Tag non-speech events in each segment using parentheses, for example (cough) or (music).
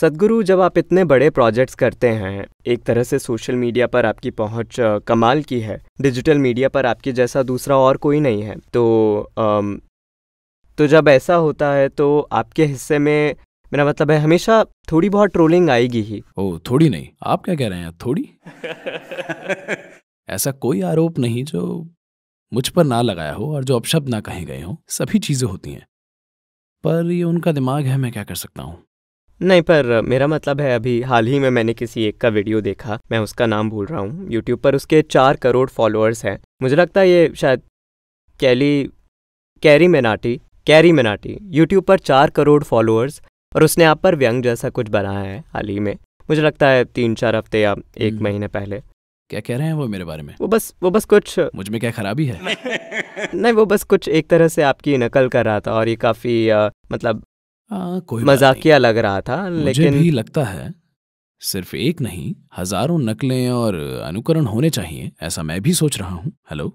सदगुरु जब आप इतने बड़े प्रोजेक्ट्स करते हैं एक तरह से सोशल मीडिया पर आपकी पहुंच कमाल की है डिजिटल मीडिया पर आपके जैसा दूसरा और कोई नहीं है तो आम, तो जब ऐसा होता है तो आपके हिस्से में मेरा मतलब है हमेशा थोड़ी बहुत ट्रोलिंग आएगी ही ओ थोड़ी नहीं आप क्या कह रहे हैं थोड़ी (laughs) ऐसा कोई आरोप नहीं जो मुझ पर ना लगाया हो और जो अपशब्द ना कहे गए हो सभी चीज़ें होती हैं पर ये उनका दिमाग है मैं क्या कर सकता हूँ नहीं पर मेरा मतलब है अभी हाल ही में मैंने किसी एक का वीडियो देखा मैं उसका नाम भूल रहा हूँ यूट्यूब पर उसके चार करोड़ फॉलोअर्स हैं मुझे लगता है ये शायद कैली कैरी मेनाटी कैरी मेनाटी यूट्यूब पर चार करोड़ फॉलोअर्स और उसने आप पर व्यंग जैसा कुछ बनाया है हाल ही में मुझे लगता है तीन चार हफ्ते या एक हम्म। महीने पहले क्या कह रहे हैं वो मेरे बारे में वो बस वो बस कुछ मुझ में क्या खराबी है (laughs) नहीं वो बस कुछ एक तरह से आपकी नकल कर रहा था और ये काफ़ी मतलब आ, कोई मजाकिया लग रहा था लेकिन मुझे भी लगता है सिर्फ एक नहीं हजारों नकलें और अनुकरण होने चाहिए ऐसा मैं भी सोच रहा हूं हेलो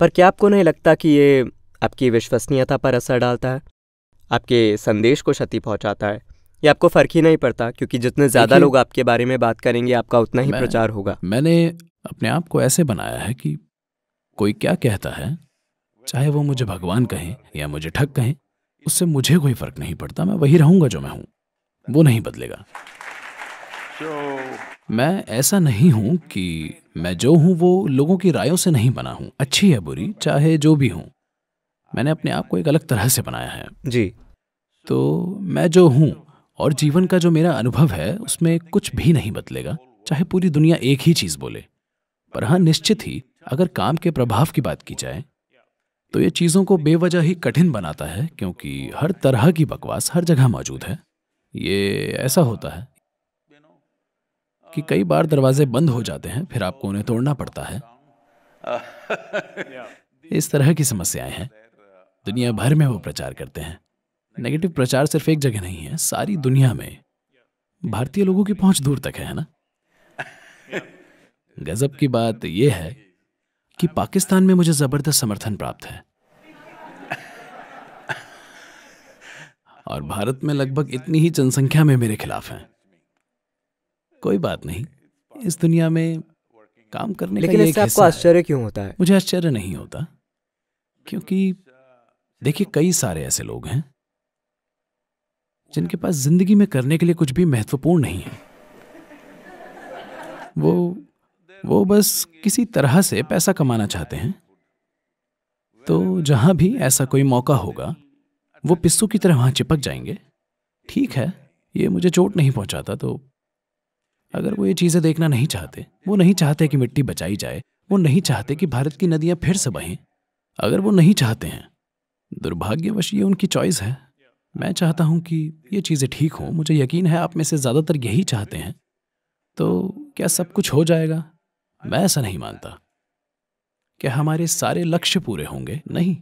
पर क्या आपको नहीं लगता कि ये आपकी विश्वसनीयता पर असर डालता है आपके संदेश को क्षति पहुंचाता है ये आपको फर्क ही नहीं पड़ता क्योंकि जितने ज्यादा लोग आपके बारे में बात करेंगे आपका उतना ही प्रचार होगा मैंने अपने आप को ऐसे बनाया है कि कोई क्या कहता है चाहे वो मुझे भगवान कहें या मुझे ठग कहें उससे मुझे कोई फर्क नहीं पड़ता मैं वही रहूंगा जो मैं हूं वो नहीं बदलेगा मैं ऐसा नहीं हूं कि मैं जो हूं वो लोगों की रायों से नहीं बना हूं अच्छी या बुरी चाहे जो भी हूं मैंने अपने आप को एक अलग तरह से बनाया है जी तो मैं जो हूं और जीवन का जो मेरा अनुभव है उसमें कुछ भी नहीं बदलेगा चाहे पूरी दुनिया एक ही चीज़ बोले पर हाँ निश्चित ही अगर काम के प्रभाव की बात की जाए तो ये चीज़ों को बेवजह ही कठिन बनाता है क्योंकि हर तरह की बकवास हर जगह मौजूद है ये ऐसा होता है कि कई बार दरवाजे बंद हो जाते हैं फिर आपको उन्हें तोड़ना पड़ता है (laughs) इस तरह की समस्याएं हैं दुनिया भर में वो प्रचार करते हैं नेगेटिव प्रचार सिर्फ एक जगह नहीं है सारी दुनिया में भारतीय लोगों की पहुंच दूर तक है ना (laughs) गजब की बात यह है कि पाकिस्तान में मुझे ज़बरदस्त समर्थन प्राप्त है और भारत में लगभग इतनी ही जनसंख्या में मेरे खिलाफ हैं कोई बात नहीं इस दुनिया में काम करने लेकिन का आपको आश्चर्य क्यों होता है मुझे आश्चर्य नहीं होता क्योंकि देखिए कई सारे ऐसे लोग हैं जिनके पास जिंदगी में करने के लिए कुछ भी महत्वपूर्ण नहीं है वो वो बस किसी तरह से पैसा कमाना चाहते हैं तो जहाँ भी ऐसा कोई मौका होगा वो पिस्सू की तरह वहाँ चिपक जाएंगे ठीक है ये मुझे चोट नहीं पहुँचाता तो अगर वो ये चीज़ें देखना नहीं चाहते वो नहीं चाहते कि मिट्टी बचाई जाए वो नहीं चाहते कि भारत की नदियाँ फिर से बहें अगर वो नहीं चाहते हैं दुर्भाग्यवश ये उनकी चॉइस है मैं चाहता हूँ कि ये चीज़ें ठीक हों मुझे यकीन है आप में से ज़्यादातर यही चाहते हैं तो क्या सब कुछ हो जाएगा मैं ऐसा नहीं मानता क्या हमारे सारे लक्ष्य पूरे होंगे नहीं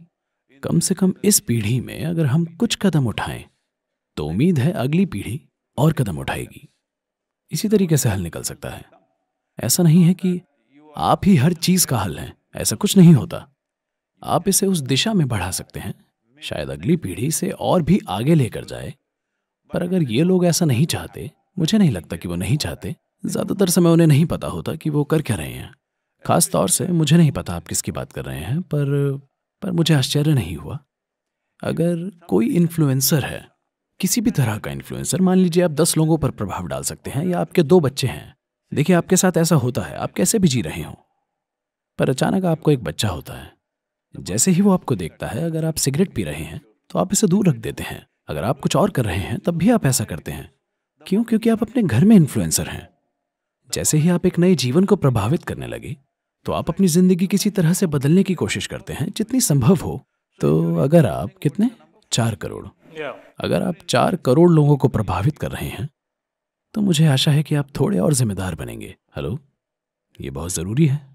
कम से कम इस पीढ़ी में अगर हम कुछ कदम उठाएं तो उम्मीद है अगली पीढ़ी और कदम उठाएगी इसी तरीके से हल निकल सकता है ऐसा नहीं है कि आप ही हर चीज का हल हैं ऐसा कुछ नहीं होता आप इसे उस दिशा में बढ़ा सकते हैं शायद अगली पीढ़ी से और भी आगे लेकर जाए पर अगर ये लोग ऐसा नहीं चाहते मुझे नहीं लगता कि वो नहीं चाहते ज़्यादातर समय उन्हें नहीं पता होता कि वो कर क्या रहे हैं खास तौर से मुझे नहीं पता आप किसकी बात कर रहे हैं पर पर मुझे आश्चर्य नहीं हुआ अगर कोई इन्फ्लुएंसर है किसी भी तरह का इन्फ्लुएंसर मान लीजिए आप दस लोगों पर प्रभाव डाल सकते हैं या आपके दो बच्चे हैं देखिए आपके साथ ऐसा होता है आप कैसे भी जी रहे हो पर अचानक आपको एक बच्चा होता है जैसे ही वो आपको देखता है अगर आप सिगरेट पी रहे हैं तो आप इसे दूर रख देते हैं अगर आप कुछ और कर रहे हैं तब भी आप ऐसा करते हैं क्यों क्योंकि आप अपने घर में इन्फ्लुएंसर हैं जैसे ही आप एक नए जीवन को प्रभावित करने लगे तो आप अपनी जिंदगी किसी तरह से बदलने की कोशिश करते हैं जितनी संभव हो तो अगर आप कितने चार करोड़ अगर आप चार करोड़ लोगों को प्रभावित कर रहे हैं तो मुझे आशा है कि आप थोड़े और जिम्मेदार बनेंगे हेलो ये बहुत ज़रूरी है